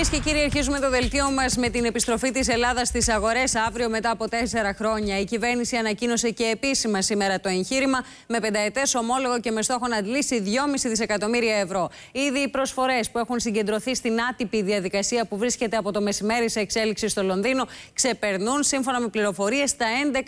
Κυρίες και κύριοι, αρχίζουμε το δελτίο μας με την επιστροφή της Ελλάδας στις αγορές αύριο μετά από τέσσερα χρόνια. Η κυβέρνηση ανακοίνωσε και επίσημα σήμερα το εγχείρημα με πενταετές ομόλογο και με στόχο να αντλήσει 2,5 δισεκατομμύρια ευρώ. Ήδη οι προσφορές που έχουν συγκεντρωθεί στην άτυπη διαδικασία που βρίσκεται από το μεσημέρι σε εξέλιξη στο Λονδίνο ξεπερνούν σύμφωνα με πληροφορίες τα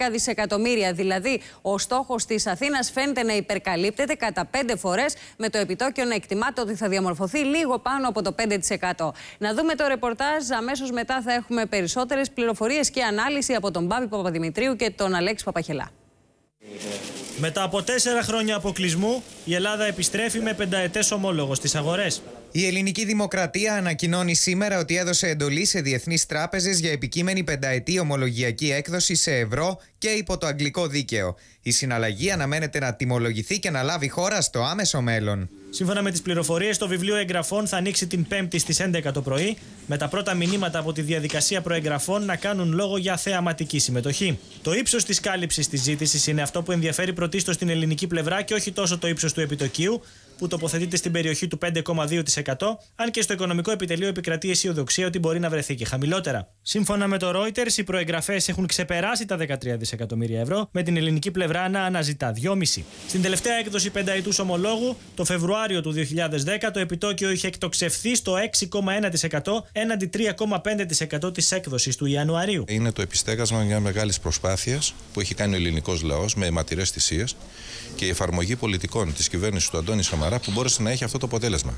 11 δισεκατομμύρια. Δηλαδή, ο στόχος της Αθήνας φαίνεται να υπερκαλύπτεται κατά 5 φορές με το επιτόκιο να εκτιμάται ότι θα διαμορφωθεί λίγο πάνω από το 5%. Να δούμε το ρεπορτάζ. Αμέσως μετά θα έχουμε περισσότερες πληροφορίες και ανάλυση από τον Μπάμπη Παπαδημητρίου και τον Αλέξη Παπαχελά. Μετά από τέσσερα χρόνια αποκλεισμού, η Ελλάδα επιστρέφει με πενταετές ομόλογος στις αγορές. Η ελληνική δημοκρατία ανακοινώνει σήμερα ότι έδωσε εντολή σε διεθνείς τράπεζες για επικείμενη πενταετή ομολογιακή έκδοση σε ευρώ και υπό το αγγλικό δίκαιο. Η συναλλαγή αναμένεται να τιμολογηθεί και να λάβει χώρα στο άμεσο μέλλον. Σύμφωνα με τις πληροφορίες, το βιβλίο εγγραφών θα ανοίξει την 5η στι 11 το πρωί, με τα πρώτα μηνύματα από τη διαδικασία προεγγραφών να κάνουν λόγο για θεαματική συμμετοχή. Το ύψος της κάλυψης της ζήτησης είναι αυτό που ενδιαφέρει πρωτίστως την ελληνική πλευρά και όχι τόσο το ύψος του επιτοκίου, που τοποθετείται στην περιοχή του 5,2%, αν και στο οικονομικό επιτελείο επικρατεί αισιοδοξία ότι μπορεί να βρεθεί και χαμηλότερα. Σύμφωνα με το Reuters, οι προεγγραφές έχουν ξεπεράσει τα 13 δισεκατομμύρια ευρώ, με την ελληνική πλευρά να αναζητά 2,5. Στην τελευταία έκδοση πενταετούς ομολόγου, το Φεβρουάριο του 2010, το επιτόκιο είχε εκτοξευθεί στο 6,1% έναντι 3,5% της έκδοσης του Ιανουαρίου. Είναι το επιστέγασμα μιας μεγάλης προσπάθειας που έχει κάνει ο ελληνικός λαός με αιματηρές θυσίες και η εφαρμογή πολιτικών της κυβέρνησης του Αντώνη Σαμαρά που μπόρεσε να έχει αυτό το αποτέλεσμα.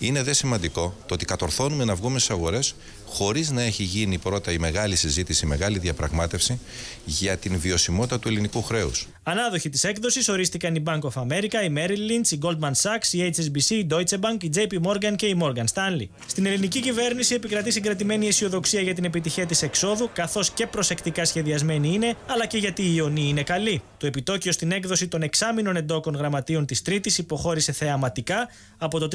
Είναι δε σημαντικό το ότι κατορθώνουμε να βγούμε στι αγορές χωρίς να έχει γίνει πρώτα η μεγάλη συζήτηση, η μεγάλη διαπραγμάτευση για την βιωσιμότητα του ελληνικού χρέους. Ανάδοχοι της έκδοσης ορίστηκαν η Bank of America, η Merrill Lynch, η Goldman Sachs, η HSBC, η Deutsche Bank, η JP Morgan και η Morgan Stanley. Στην ελληνική κυβέρνηση επικρατεί συγκρατημένη αισιοδοξία για την επιτυχία της εξόδου, καθώς και προσεκτικά σχεδιασμένη είναι, αλλά και γιατί η Ιωνή είναι καλή. Το επιτόκιο στην έκδοση των εξάμεινων εντόκων γραμματείων της Τρίτης υποχώρησε θεαματικά από το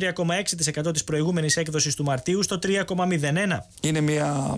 3,6% κατό της προηγούμενης έκδοσης του Μαρτίου στο 3,01%. Είναι μια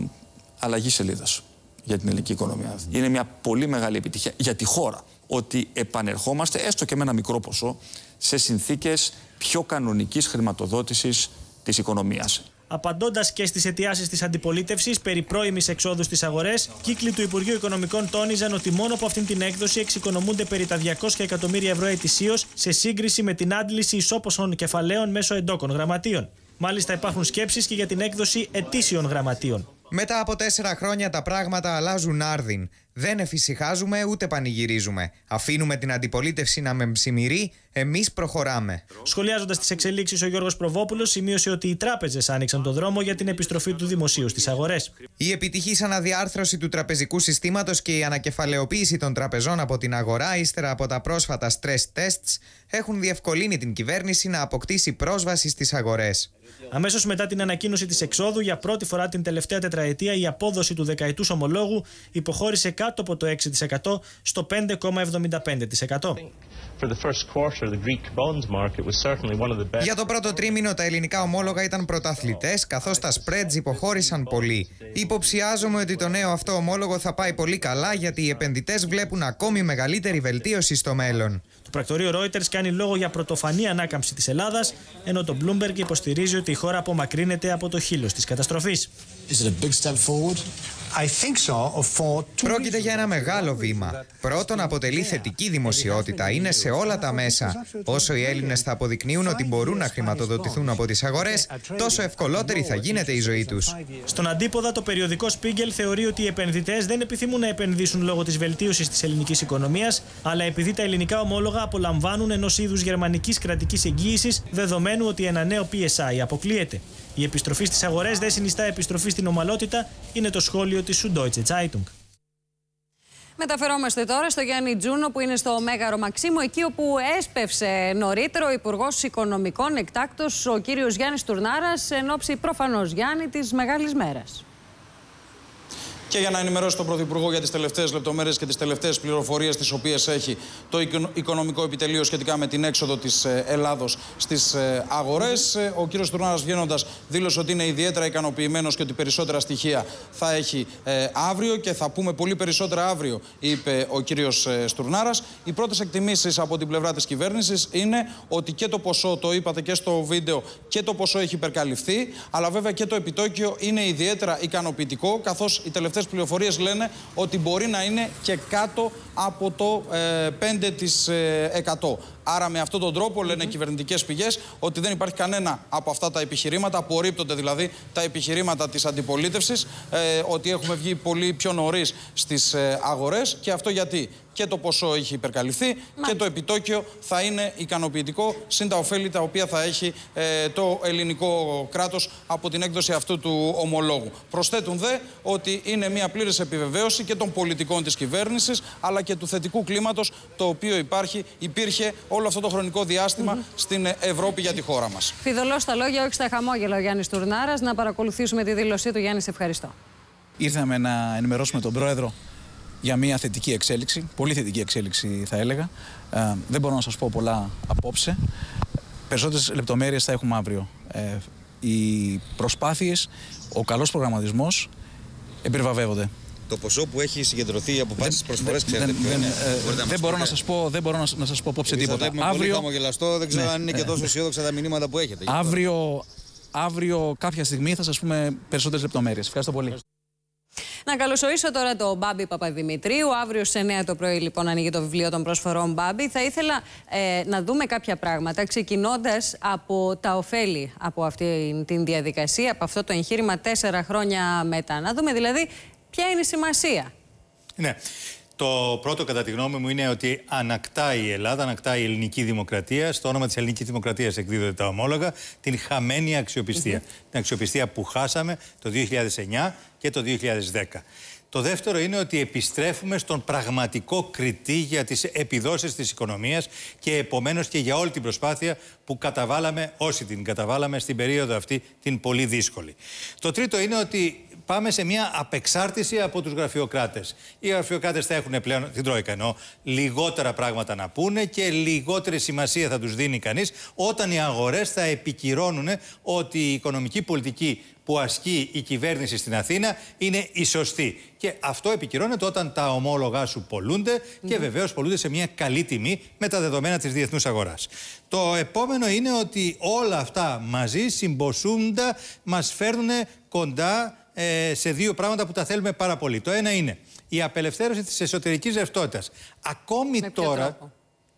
αλλαγή σελίδας για την ελληνική οικονομία. Είναι μια πολύ μεγάλη επιτυχία για τη χώρα ότι επανερχόμαστε έστω και με ένα μικρό ποσό σε συνθήκες πιο κανονικής χρηματοδότησης της οικονομίας. Απαντώντας και στις αιτιάσεις της αντιπολίτευσης περί πρώιμης εξόδου στις αγορές, κύκλοι του Υπουργείου Οικονομικών τόνιζαν ότι μόνο από αυτήν την έκδοση εξοικονομούνται περί τα 200 εκατομμύρια ευρώ ετησίως σε σύγκριση με την άντληση ισόποσων κεφαλαίων μέσω εντόκων γραμματείων. Μάλιστα, υπάρχουν σκέψεις και για την έκδοση ετήσιων γραμματείων. Μετά από τέσσερα χρόνια τα πράγματα αλλάζουν άρδιν. Δεν εφησυχάζουμε ούτε πανηγυρίζουμε. Αφήνουμε την αντιπολίτευση να μεμψημυρεί, εμείς προχωράμε. Σχολιάζοντας τις εξελίξεις, ο Γιώργος Προβόπουλος σημείωσε ότι οι τράπεζες άνοιξαν τον δρόμο για την επιστροφή του δημοσίου στις αγορές. Η επιτυχή αναδιάρθρωση του τραπεζικού συστήματος και η ανακεφαλαιοποίηση των τραπεζών από την αγορά ύστερα από τα πρόσφατα stress tests έχουν διευκολύνει την κυβέρνηση να αποκτήσει πρόσβαση στις αγορές. Αμέσως μετά την ανακοίνωση της εξόδου, για πρώτη φορά την τελευταία τετραετία, η απόδοση του δεκαετούς ομολόγου υποχώρησε κάτω από το 6% στο 5,75%. Για το πρώτο τρίμηνο, τα ελληνικά ομόλογα ήταν πρωταθλητές, καθώς τα spreads υποχώρησαν πολύ. Υποψιάζομαι ότι το νέο αυτό ομόλογο θα πάει πολύ καλά, γιατί οι επενδυτές βλέπουν ακόμη μεγαλύτερη βελτίωση στο μέλλον πρακτορείο Reuters κάνει λόγο για πρωτοφανή ανάκαμψη της Ελλάδας, ενώ το Bloomberg υποστηρίζει ότι η χώρα απομακρύνεται από το χείλος της καταστροφής. Is it a big step forward? I think so, for... Πρόκειται για ένα μεγάλο βήμα. Πρώτον, αποτελεί θετική δημοσιότητα. Είναι σε όλα τα μέσα. Όσο οι Έλληνες θα αποδεικνύουν ότι μπορούν να χρηματοδοτηθούν από τις αγορές, τόσο ευκολότερη θα γίνεται η ζωή τους. Στον αντίποδα, το περιοδικό Spiegel θεωρεί ότι οι επενδυτές δεν επιθυμούν να επενδύσουν λόγω της βελτίωσης της ελληνικής οικονομίας, αλλά επειδή τα ελληνικά ομόλογα απολαμβάνουν ενός είδους γερμανικής κρατικής εγγύησης, δεδομένου ότι ένα νέο PSI αποκλείεται. Η επιστροφή στις αγορές δεν συνιστά επιστροφή στην ομαλότητα, είναι το σχόλιο της Süddeutsche Zeitung. Μεταφερόμαστε τώρα στο Γιάννη Τζούνο που είναι στο Μέγαρο Μαξίμου, εκεί όπου έσπευσε νωρίτερο ο Υπουργός Οικονομικών εκτάκτος, ο κύριος Γιάννης Τουρνάρας, εν ώψη προφανώς Γιάννη της Μεγάλης Μέρας και για να ενημερώσει τον Πρωθυπουργό για τις τελευταίες λεπτομέρειες και τις τελευταίες πληροφορίες τις οποίες έχει το Οικονομικό Επιτελείο σχετικά με την έξοδο της ε, Ελλάδος στις ε, αγορές. Ε, ο κ. Τουρνάρας βγαίνοντας δήλωσε ότι είναι ιδιαίτερα ικανοποιημένος και ότι περισσότερα στοιχεία θα έχει αύριο και θα πούμε πολύ περισσότερα αύριο, είπε ο κ. Στουρνάρας. Οι πρώτες εκτιμήσεις από την πλευρά της κυβέρνησης είναι ότι και το ποσό, το είπατε και στο βίντεο, και το ποσό έχει υπερκαλυφθεί, αλλά βέβαια και το επιτόκιο είναι ιδιαίτερα ικανοποιητικό, καθώς οι τελευταίες πληροφορίες λένε ότι μπορεί να είναι και κάτω από το 5%. Ε, ε, Άρα με αυτόν τον τρόπο λένε mm -hmm. κυβερνητικές πηγές ότι δεν υπάρχει κανένα από αυτά τα επιχειρήματα, απορρίπτονται δηλαδή τα επιχειρήματα της αντιπολίτευσης, ε, ότι έχουμε βγει πολύ πιο νωρίς στις αγορές και αυτό γιατί και το ποσό έχει υπερκαλυφθεί και το επιτόκιο θα είναι ικανοποιητικό συν τα ωφέλη τα οποία θα έχει το ελληνικό κράτος από την έκδοση αυτού του ομολόγου. Προσθέτουν δε ότι είναι μια πλήρης επιβεβαίωση και των πολιτικών της κυβέρνησης αλλά και του θετικού κλίματος το οποίο υπάρχει, υπήρχε όλο αυτό το χρονικό στην Ευρώπη για τη χώρα μας. Φιδωλό στα λόγια, όχι στα χαμόγελα ο Γιάννης Τουρνάρας. Να παρακολουθήσουμε τη δήλωσή του. Γιάννη, ευχαριστώ. Ήρθαμε να ενημερώσουμε τον πρόεδρο για μια θετική εξέλιξη, πολύ θετική εξέλιξη θα έλεγα. Ε, δεν μπορώ να σας πω πολλά απόψε. Περισσότερες λεπτομέρειες θα έχουμε αύριο. Ε, οι προσπάθειες, ο καλός προγραμματισμός επιβαβεύονται το ποσό που έχει συγκεντρωθεί από τι προσφορέ, ξέρετε ποιο είναι. Ε, δεν μπορώ να σας πω, δεν μπορώ να σας πω απόψε τίποτα. Αύριο. δεν ξέρω ναι, αν είναι και ναι. τόσο αισιόδοξα τα μηνύματα που έχετε. Αύριο, κάποια στιγμή θα σας πούμε περισσότερες λεπτομέρειες. Ευχαριστώ πολύ. Να καλωσορίσω τώρα τον Μπάμπη Παπαδημητρίου. Αύριο στι 9 το πρωί, λοιπόν, ανοίγει το βιβλίο των προσφορών Μπάμπη. Θα ήθελα ε, να δούμε κάποια πράγματα, ξεκινώντας από τα ωφέλη από αυτή την διαδικασία, από αυτό το εγχείρημα τέσσερα χρόνια μετά. Να δούμε δηλαδή Ποια είναι η σημασία. Ναι. Το πρώτο, κατά τη γνώμη μου, είναι ότι ανακτάει η Ελλάδα, ανακτάει η ελληνική δημοκρατία. Στο όνομα της ελληνικής δημοκρατίας εκδίδονται τα ομόλογα. Την χαμένη αξιοπιστία. Την αξιοπιστία που χάσαμε το 2009 και το 2010. Το δεύτερο είναι ότι επιστρέφουμε στον πραγματικό κριτή για τις επιδόσεις της οικονομίας και επομένως και για όλη την προσπάθεια που καταβάλαμε, όσοι την καταβάλαμε στην περίοδο αυτή, την πολύ δύσκολη. Το τρίτο είναι ότι πάμε σε μια απεξάρτηση από τους γραφειοκράτες. Οι γραφειοκράτες θα έχουν πλέον, την Τρόικα εννοώ, λιγότερα πράγματα να πούνε και λιγότερη σημασία θα τους δίνει κανείς όταν οι αγορές θα επικυρώνουν ότι η οικονομική πολιτική που ασκεί η κυβέρνηση στην Αθήνα είναι η σωστή. Και αυτό επικυρώνεται όταν τα ομόλογα σου πολλούνται και βεβαίως πολλούνται σε μια καλή τιμή με τα δεδομένα της διεθνούς αγοράς. Το επόμενο είναι ότι όλα αυτά μαζί συμποσούντα μας φέρνουν κοντά ε, σε δύο πράγματα που τα θέλουμε πάρα πολύ. Το ένα είναι η απελευθέρωση της εσωτερικής ρευστότητας. Ακόμη τώρα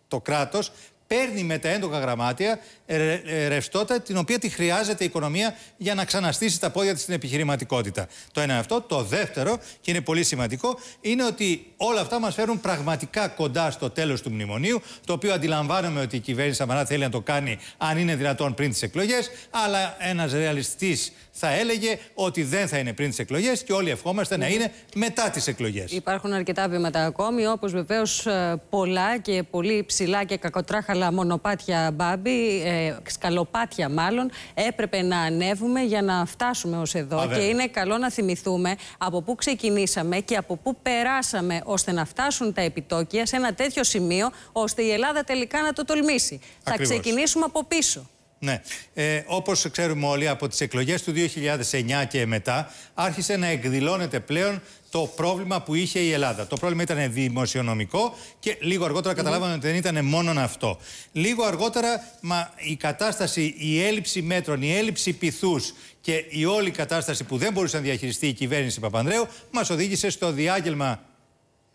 το κράτος παίρνει με τα έντοκα γραμμάτια ρε, ε, ρευστότητα την οποία τη χρειάζεται η οικονομία για να ξαναστήσει τα πόδια της στην επιχειρηματικότητα. Το ένα αυτό. Το δεύτερο, και είναι πολύ σημαντικό, είναι ότι όλα αυτά μας φέρουν πραγματικά κοντά στο τέλος του μνημονίου, το οποίο αντιλαμβάνομαι ότι η κυβέρνηση Σαμαρά θέλει να το κάνει αν είναι δυνατόν πριν τις εκλογές, αλλά ένας ρεαλιστής θα έλεγε ότι δεν θα είναι πριν τις εκλογές και όλοι ευχόμαστε να ναι. είναι μετά τις εκλογές. Υπάρχουν αρκετά βήματα ακόμη, όπως βεβαίως ε, πολλά και πολύ ψηλά και κακοτράχαλα άλλα μονοπάτια μπάμπι, ε, σκαλοπάτια μάλλον, έπρεπε να ανέβουμε για να φτάσουμε ως εδώ. και είναι καλό να θυμηθούμε από πού ξεκινήσαμε και από πού περάσαμε ώστε να φτάσουν τα επιτόκια σε ένα τέτοιο σημείο ώστε η Ελλάδα τελικά να το τολμήσει. Θα ξεκινήσουμε από πίσω. Ναι. Ε, Όπως ξέρουμε όλοι, από τις εκλογές του 2009 και μετά άρχισε να εκδηλώνεται πλέον το πρόβλημα που είχε η Ελλάδα. Το πρόβλημα ήταν δημοσιονομικό και λίγο αργότερα καταλάβαμε ότι δεν ήταν μόνο αυτό. Λίγο αργότερα μα η κατάσταση, η έλλειψη μέτρων, η έλλειψη πυθούς και η όλη κατάσταση που δεν μπορούσε να διαχειριστεί η κυβέρνηση Παπανδρέου μας οδήγησε στο διάγγελμα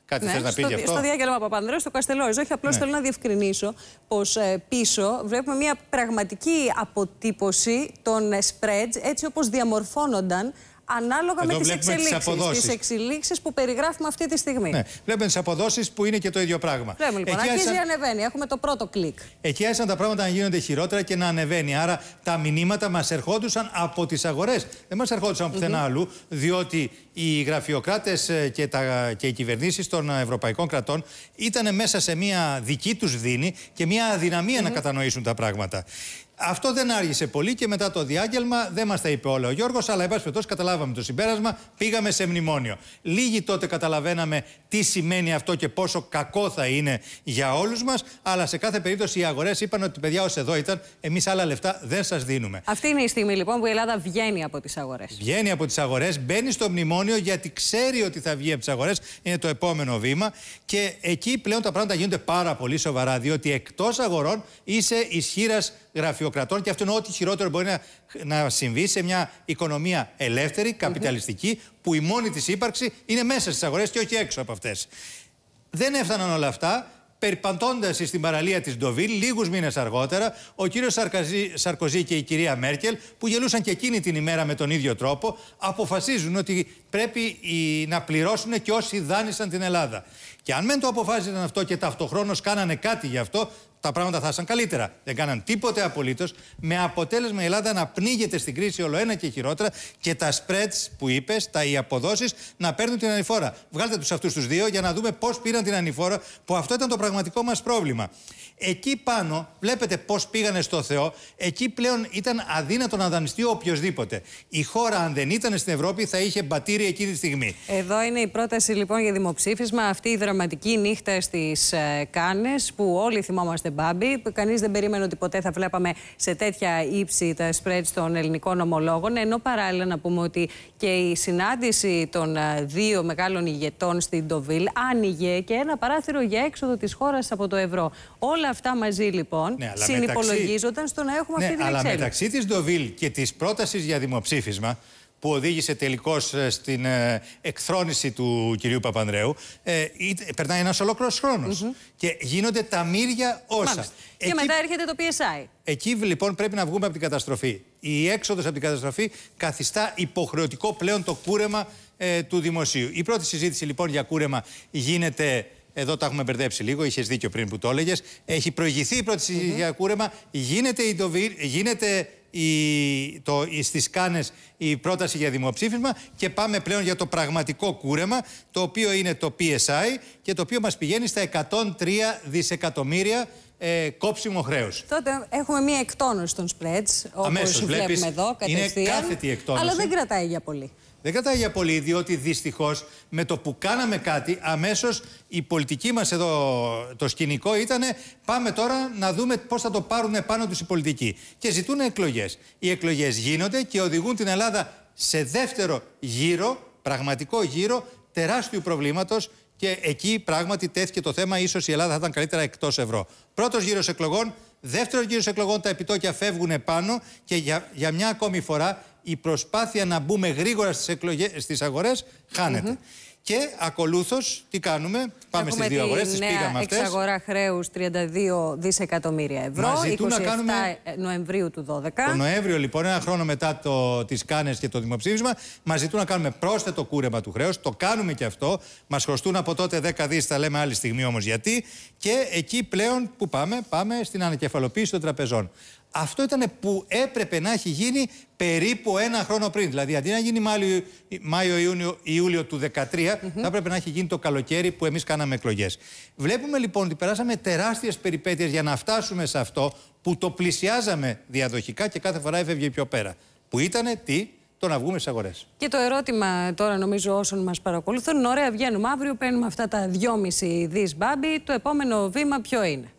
Κάτι ναι, να πει στο, αυτό. Στο διάγγελμα Παπανδρέου, στο Καστελόριζο. Όχι, απλώς ναι. θέλω να διευκρινίσω πως ε, πίσω βλέπουμε μια πραγματική αποτύπωση των ε, spreads έτσι όπως διαμορφώνονταν ανάλογα με τις εξελίξει. που περιγράφουμε αυτή τη στιγμή. Ναι. Βλέπουμε τις αποδόσεις που είναι και το ίδιο πράγμα. Βλέπουμε λοιπόν, Εκεί αρχίζει ανεβαίνει. Έχουμε το πρώτο κλικ. Εκεί άρχισαν τα πράγματα να γίνονται χειρότερα και να ανεβαίνει. Άρα τα μηνύματα μας ερχόντουσαν από τις αγορές. Δεν μας ερχόντουσαν πουθενά mm αλλού, διότι οι γραφειοκράτες ε, και, τα... και οι κυβερνήσεις των ευρωπαϊκών κρατών ήταν μέσα σε μία δική τους δίνη και μία αδυναμία να κατανοήσουν τα πράγματα. Αυτό δεν άργησε πολύ και μετά το διάγγελμα δεν μας τα είπε όλα ο Γιώργος, αλλά εν πάση καταλάβαμε το συμπέρασμα, πήγαμε σε μνημόνιο. Λίγοι τότε καταλαβαίναμε τι σημαίνει αυτό και πόσο κακό θα είναι για όλους μας, αλλά σε κάθε περίπτωση οι αγορές είπαν ότι παιδιά ως εδώ ήταν, εμείς άλλα λεφτά δεν σας δίνουμε. Αυτή είναι η στιγμή λοιπόν που η Ελλάδα βγαίνει από τις αγορές. Βγαίνει από τις αγορές, μπαίνει στο μνημόνιο γιατί ξέρει ότι θα βγει από τις αγορές, είναι το επόμενο βήμα και εκεί πλέον τα πράγματα γίνονται πάρα πολύ σοβαρά, διότι εκτός αγορών είσαι ισχύρας γραφειοκρατών και αυτό είναι ό,τι χειρότερο μπορεί να, να συμβεί σε μια οικονομία ελεύθερη, καπιταλιστική, που η μόνη της ύπαρξη είναι μέσα στις αγορές και όχι έξω από αυτές. Δεν έφταναν όλα αυτά. Περπαντώντα στην παραλία της Ντοβίλ, λίγους μήνες αργότερα, ο κύριος Σαρκοζή και η κυρία Μέρκελ, που γελούσαν και εκείνη την ημέρα με τον ίδιο τρόπο, αποφασίζουν ότι πρέπει να πληρώσουν και όσοι δάνεισαν την Ελλάδα. Και αν μεν το αποφάσισαν αυτό και ταυτοχρόνως κάνανε κάτι γι' αυτό, τα πράγματα θα ήταν καλύτερα. Δεν κάναν τίποτε απολύτως. Με αποτέλεσμα η Ελλάδα να πνίγεται στην κρίση όλο ένα και χειρότερα και τα spreads που είπες, τα οι αποδόσεις να παίρνουν την ανηφόρα. Βγάλτε τους αυτούς τους δύο για να δούμε πώς πήραν την ανηφόρα, που αυτό ήταν το πραγματικό μας πρόβλημα. Εκεί πάνω, βλέπετε πώς πήγανε στο Θεό, εκεί πλέον ήταν αδύνατο να δανειστεί οποιοδήποτε. Η χώρα, αν δεν ήταν στην Ευρώπη, θα είχε μπατήρια εκείνη τη στιγμή. Εδώ είναι η πρόταση λοιπόν για δημοψήφισμα, αυτή η δραματική νύχτα στις ε, Κάνε που όλοι θυμόμαστε Μπάμπη, Κανείς δεν περίμενε ότι ποτέ θα βλέπαμε σε τέτοια ύψη τα σπρέτ των ελληνικών ομολόγων. Ενώ παράλληλα να πούμε ότι και η συνάντηση των ε, δύο μεγάλων ηγετών στην Ντοβίλ άνοιγε και ένα παράθυρο για έξοδο της χώρας από το ευρώ. Όλα αυτά μαζί λοιπόν ναι, συνυπολογίζονταν στο να έχουμε ναι, αυτή την εξέλιξη. Αλλά μεταξύ της Ντοβίλ και της πρότασης για δημοψήφισμα που οδήγησε τελικώς ε, στην ε, εκθρόνηση του κυρίου Παπανδρέου, ε, περνάει ένας ολόκληρος χρόνος. Mm Και γίνονται τα μύρια όσα. Και μετά έρχεται το PSI. Εκεί λοιπόν πρέπει να βγούμε από την καταστροφή. Η έξοδος από την καταστροφή καθιστά υποχρεωτικό πλέον το κούρεμα ε, του δημοσίου. Η πρώτη συζήτηση λοιπόν για κούρεμα γίνεται. Εδώ τα έχουμε μπερδέψει λίγο, είχες δίκιο πριν που το έλεγες. Έχει προηγηθεί η πρώτη συζήτηση για κούρεμα. Γίνεται η, γίνεται η, το, στις Κάνες η πρόταση για δημοψήφισμα και πάμε πλέον για το πραγματικό κούρεμα το οποίο είναι το PSI και το οποίο μας πηγαίνει στα 103 δισεκατομμύρια ε, κόψιμο χρέος. Τότε έχουμε μία εκτόνωση των spreads, όπως βλέπουμε εδώ κατευθείαν. Είναι εκτόνωση. Αλλά δεν κρατάει για πολύ. Δεν κατάγει πολύ, διότι δυστυχώς με το που κάναμε κάτι, αμέσως η πολιτική μας εδώ, το σκηνικό ήταν πάμε τώρα να δούμε πώς θα το πάρουν πάνω τους οι πολιτικοί. Και ζητούν εκλογές. Οι εκλογές γίνονται και οδηγούν την Ελλάδα σε δεύτερο γύρο, πραγματικό γύρο τεράστιου προβλήματος. Και εκεί πράγματι τέθηκε το θέμα, ίσως η Ελλάδα θα ήταν καλύτερα εκτός ευρώ. Πρώτος γύρος εκλογών, δεύτερος γύρος εκλογών, τα επιτόκια φεύγουν πάνω και για, για μια ακόμη φορά η προσπάθεια να μπούμε γρήγορα στις, εκλογές, στις αγορές Και ακολούθως, τι κάνουμε, πάμε στις δύο αγορές, τις πήγαμε αυτές. Εξαγορά χρέους 32 δισεκατομμύρια ευρώ. να 27 Νοεμβρίου του 12. Το Νοέμβριο, λοιπόν, ένα χρόνο μετά τις κάνες και το δημοψήφισμα, μα ζητούν να κάνουμε πρόσθετο κούρεμα του χρέους. Το κάνουμε και αυτό. Μας χρωστούν από τότε 10 δι, θα λέμε άλλη στιγμή όμως γιατί. Και εκεί πλέον που πάμε, πάμε στην ανακεφαλοποίηση των τραπεζών. Αυτό ήταν που έπρεπε να έχει γίνει περίπου ένα χρόνο πριν. Δηλαδή, αντί να γίνει ιουλιο του 2013, θα έπρεπε να έχει γίνει το καλοκαίρι που εμείς κάναμε εκλογές. Βλέπουμε λοιπόν ότι περάσαμε τεράστιες περιπέτειες για να φτάσουμε σε αυτό που το πλησιάζαμε διαδοχικά και κάθε φορά έφευγε πιο πέρα. Που ήταν τι, το να βγούμε στις αγορές. Και το ερώτημα τώρα, νομίζω, όσων μας παρακολουθούν, ωραία, βγαίνουμε αύριο, παίρνουμε αυτά τα 2,5 δι μπάμπι. Το επόμενο βήμα ποιο είναι.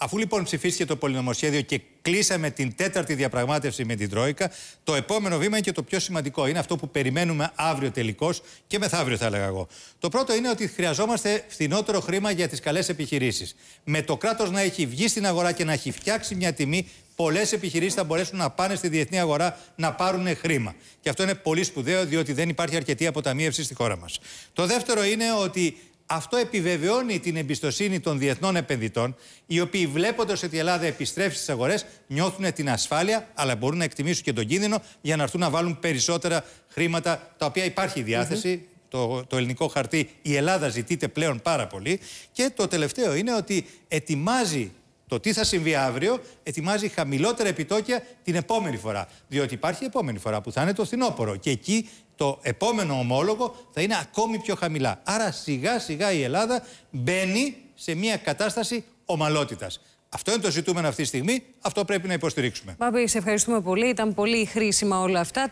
Αφού λοιπόν ψηφίστηκε το πολυνομοσχέδιο και Κλείσαμε την τέταρτη διαπραγμάτευση με την Τρόικα. Το επόμενο βήμα είναι και το πιο σημαντικό. Είναι αυτό που περιμένουμε αύριο τελικώς και μεθαύριο, θα έλεγα εγώ. Το πρώτο είναι ότι χρειαζόμαστε φθηνότερο χρήμα για τις καλές επιχειρήσεις. Με το κράτος να έχει βγει στην αγορά και να έχει φτιάξει μια τιμή πολλές επιχειρήσεις θα μπορέσουν να πάνε στη διεθνή αγορά να πάρουν χρήμα. Και αυτό είναι πολύ σπουδαίο, διότι δεν υπάρχει αρκετή αποταμίευση στη χώρα μας. Το δεύτερο είναι ότι αυτό επιβεβαιώνει την εμπιστοσύνη των διεθνών επενδυτών, οι οποίοι βλέποντας ότι η Ελλάδα επιστρέφει στις αγορές, νιώθουν την ασφάλεια, αλλά μπορούν να εκτιμήσουν και τον κίνδυνο για να έρθουν να βάλουν περισσότερα χρήματα, τα οποία υπάρχει η διάθεση. Το, το ελληνικό χαρτί, η Ελλάδα ζητείται πλέον πάρα πολύ. Και το τελευταίο είναι ότι ετοιμάζει το τι θα συμβεί αύριο, ετοιμάζει χαμηλότερα επιτόκια την επόμενη φορά. Διότι υπάρχει η επόμενη φορά που θα είναι το φθινόπωρο. Και εκεί το επόμενο ομόλογο θα είναι ακόμη πιο χαμηλά. Άρα σιγά σιγά η Ελλάδα μπαίνει σε μια κατάσταση ομαλότητας. Αυτό είναι το ζητούμενο αυτή τη στιγμή. Αυτό πρέπει να υποστηρίξουμε. Μπάμπη, σε ευχαριστούμε πολύ. Ήταν πολύ χρήσιμα όλα αυτά.